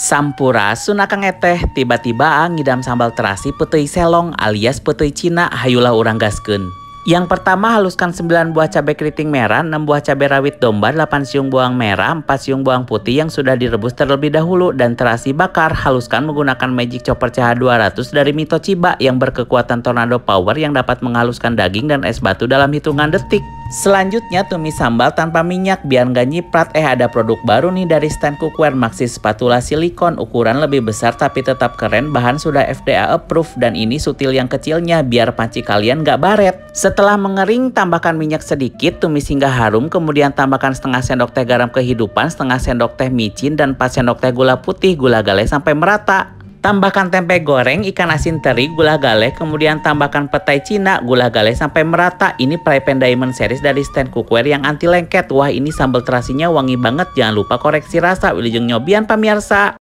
Sampurasun akang eteh tiba-tiba ngidam sambal terasi petui selong alias petui Cina hayulah orang gaskeun. Yang pertama haluskan 9 buah cabai keriting merah, 6 buah cabai rawit domba, 8 siung bawang merah, 4 siung bawang putih yang sudah direbus terlebih dahulu dan terasi bakar haluskan menggunakan magic chopper CH200 dari Mito Chiba yang berkekuatan tornado power yang dapat menghaluskan daging dan es batu dalam hitungan detik. Selanjutnya tumis sambal tanpa minyak biar nggak nyiprat. Eh ada produk baru nih dari Stand Cookware Maxi Spatula Silikon. Ukuran lebih besar tapi tetap keren. Bahan sudah FDA approved dan ini sutil yang kecilnya biar panci kalian nggak baret. Setelah mengering tambahkan minyak sedikit, tumis hingga harum. Kemudian tambahkan setengah sendok teh garam kehidupan, setengah sendok teh micin dan 4 sendok teh gula putih. Gula galai sampai merata. Tambahkan tempe goreng, ikan asin teri, gula gale, kemudian tambahkan petai Cina, gula gale sampai merata. Ini fry diamond series dari stand cookware yang anti lengket. Wah ini sambal terasinya wangi banget. Jangan lupa koreksi rasa. Wilujeng nyobian pemirsa.